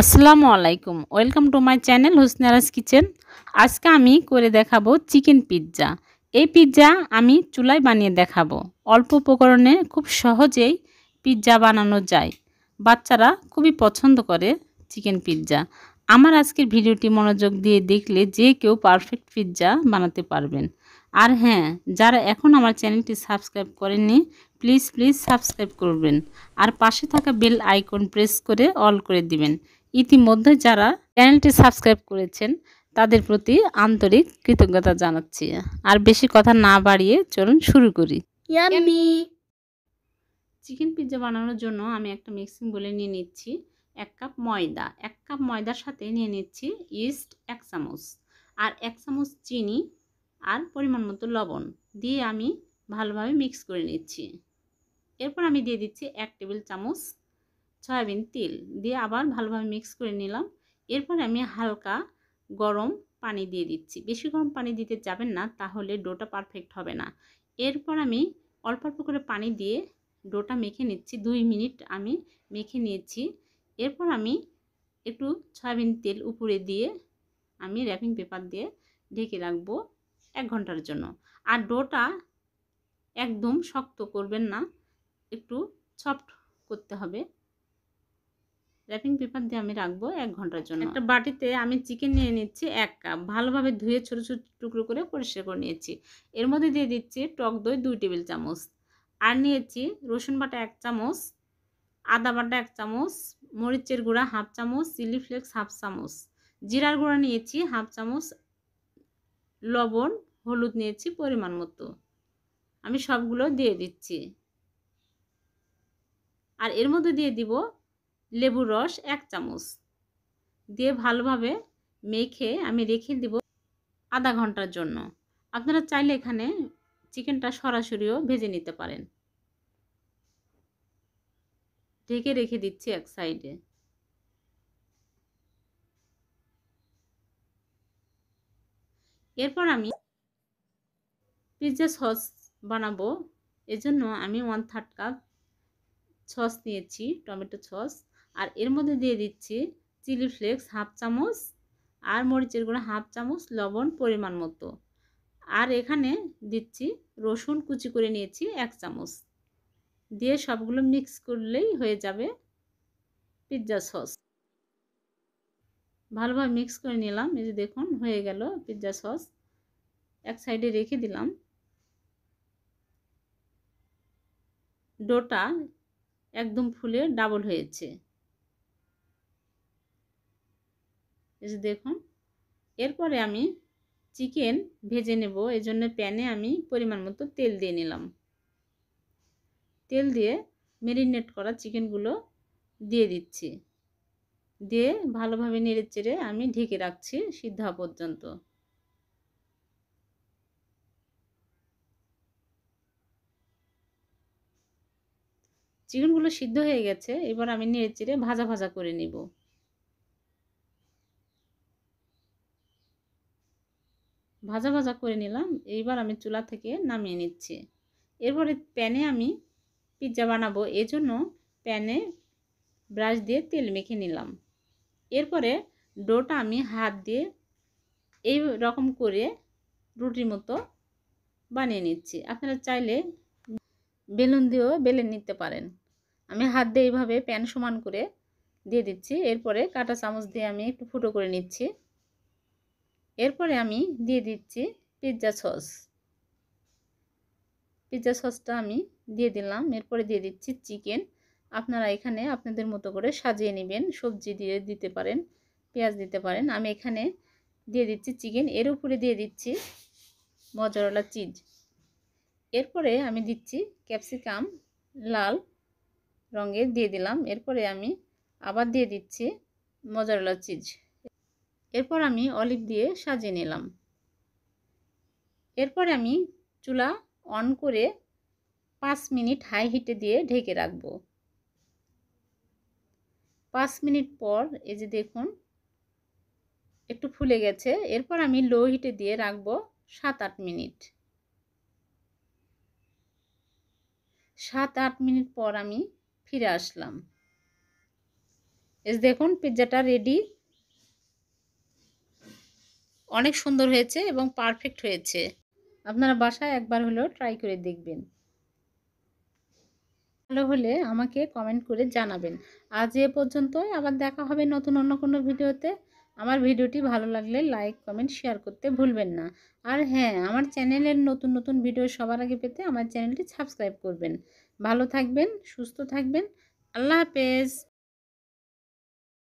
আসসালামু আলাইকুম welcome to my channel Husnaraj kitchen আজকে আমি করে দেখাবো চিকেন পিৎজা এই পিৎজা আমি চুলায় বানিয়ে দেখাবো অল্প উপকরণে খুব সহজেই পিৎজা বানানো যায় বাচ্চারা খুবই পছন্দ করে চিকেন পিৎজা আমার আজকের ভিডিওটি মনোযোগ দিয়ে দেখলে যে কেউ পারফেক্ট পিৎজা বানাতে পারবেন আর হ্যাঁ যারা এখন আমার চ্যানেলটি সাবস্ক্রাইব করেননি প্লিজ প্লিজ সাবস্ক্রাইব করবেন আর পাশে থাকা বেল আইকন প্রেস করে অল করে দিবেন ইতিমধ্যে যারা চ্যানেলটি সাবস্ক্রাইব করেছেন তাদের প্রতি আন্তরিক কৃতজ্ঞতা জানাচ্ছি আর বেশি কথা না বাড়িয়ে চলুন শুরু করি চিকেন পিৎজা বানানোর জন্য আমি একটা মিক্সিং বলে নিয়ে নিচ্ছি এক কাপ ময়দা এক কাপ ময়দার সাথে নিয়ে নিচ্ছি ইস্ট এক চামচ আর এক চামচ চিনি আর পরিমাণ মতো লবণ দিয়ে আমি ভালোভাবে মিক্স করে নিচ্ছি এরপর আমি দিয়ে দিচ্ছি এক টেবিল চামচ সয়াবিন তেল দিয়ে আবার ভালোভাবে মিক্স করে নিলাম এরপর আমি হালকা গরম পানি দিয়ে দিচ্ছি বেশি গরম পানি দিতে যাবেন না তাহলে ডোটা পারফেক্ট হবে না এরপর আমি অল্প অল্প করে পানি দিয়ে ডোটা মেখে নিচ্ছি দুই মিনিট আমি মেখে নিয়েছি এরপর আমি একটু সয়াবিন তেল উপরে দিয়ে আমি র্যাপিং পেপার দিয়ে ঢেকে রাখবো এক ঘন্টার জন্য আর ডোটা একদম শক্ত করবেন না একটু সফট করতে হবে র্যাপিং পেপার দিয়ে আমি রাখবো এক ঘন্টার জন্য একটা বাটিতে আমি চিকেন নিয়ে নিচ্ছি এক কাপ ভালোভাবে ধুয়ে ছোটো ছোটো টুকরো করে পরিষ্কার করে নিয়েছি এর মধ্যে দিয়ে দিচ্ছি টক দই দুই টেবিল চামচ আর নিয়েছি রসুন বাটা এক চামচ আদা বাটা এক চামচ মরিচের গুঁড়া হাফ চামচ চিলি ফ্লেক্স হাফ চামচ জিরার গুঁড়া নিয়েছি হাফ চামচ লবণ হলুদ নিয়েছি পরিমাণ মতো আমি সবগুলো দিয়ে দিচ্ছি আর এর মধ্যে দিয়ে দিব লেবুর রস এক চামচ দিয়ে ভালোভাবে মেখে আমি রেখে দিব আধা ঘন্টার জন্য আপনারা চাইলে এখানে চিকেনটা সরাসরিও ভেজে নিতে পারেন ঢেকে রেখে দিচ্ছি এক সাইডে এরপর আমি পিৎজা সস বানাবো এজন্য আমি ওয়ান থার্ড কাপ সস নিয়েছি টমেটো সস আর এর মধ্যে দিয়ে দিচ্ছি চিলি ফ্লেক্স হাফ চামচ আর মরিচের গুঁড়ো হাফ চামচ লবণ পরিমাণ মতো আর এখানে দিচ্ছি রসুন কুচি করে নিয়েছি এক চামচ দিয়ে সবগুলো মিক্স করলেই হয়ে যাবে পিৎজা সস ভালোভাবে মিক্স করে নিলাম এই যে দেখুন হয়ে গেল পিৎজা সস এক সাইডে রেখে দিলাম ডোটা একদম ফুলে ডাবল হয়েছে এই যে দেখুন এরপরে আমি চিকেন ভেজে নেব এই জন্য প্যানে আমি পরিমাণ মতো তেল দিয়ে নিলাম তেল দিয়ে মেরিনেট করা চিকেনগুলো দিয়ে দিচ্ছি দিয়ে ভালোভাবে নেড়ে চেড়ে আমি ঢেকে রাখছি সিদ্ধ পর্যন্ত চিকেনগুলো সিদ্ধ হয়ে গেছে এবার আমি নেড়ে চেড়ে ভাজা ভাজা করে নিব ভাজা ভাজা করে নিলাম এইবার আমি চুলা থেকে নামিয়ে নিচ্ছি এরপরে প্যানে আমি পিৎজা বানাবো এজন্য প্যানে ব্রাশ দিয়ে তেল মেখে নিলাম এরপরে ডোটা আমি হাত দিয়ে এই রকম করে রুটির মতো বানিয়ে নিচ্ছি আপনারা চাইলে বেলুন দিয়েও বেলে নিতে পারেন আমি হাত দিয়ে এইভাবে প্যান সমান করে দিয়ে দিচ্ছি এরপরে কাটা চামচ দিয়ে আমি একটু ফুটো করে নিচ্ছি এরপরে আমি দিয়ে দিচ্ছি পিৎজা সস পিৎজা সসটা আমি দিয়ে দিলাম এরপরে দিয়ে দিচ্ছি চিকেন আপনারা এখানে আপনাদের মতো করে সাজিয়ে নেবেন সবজি দিয়ে দিতে পারেন পেঁয়াজ দিতে পারেন আমি এখানে দিয়ে দিচ্ছি চিকেন এর উপরে দিয়ে দিচ্ছি মজরলা চিজ এরপরে আমি দিচ্ছি ক্যাপসিকাম লাল রঙের দিয়ে দিলাম এরপরে আমি আবার দিয়ে দিচ্ছি মজরলা চিজ এরপর আমি অলিভ দিয়ে সাজিয়ে নিলাম এরপর আমি চুলা অন করে পাঁচ মিনিট হাই হিটে দিয়ে ঢেকে রাখবো পাঁচ মিনিট পর এই যে দেখুন একটু ফুলে গেছে এরপর আমি লো হিটে দিয়ে রাখবো সাত আট মিনিট সাত আট মিনিট পর আমি ফিরে আসলাম এস দেখুন পিৎজাটা রেডি অনেক সুন্দর হয়েছে এবং পারফেক্ট হয়েছে আপনারা বাসায় একবার হলেও ট্রাই করে দেখবেন ভালো হলে আমাকে কমেন্ট করে জানাবেন আজ এ পর্যন্তই আবার দেখা হবে নতুন অন্য কোনো ভিডিওতে আমার ভিডিওটি ভালো লাগলে লাইক কমেন্ট শেয়ার করতে ভুলবেন না আর হ্যাঁ আমার চ্যানেলের নতুন নতুন ভিডিও সবার আগে পেতে আমার চ্যানেলটি সাবস্ক্রাইব করবেন ভালো থাকবেন সুস্থ থাকবেন আল্লাহ হাফেজ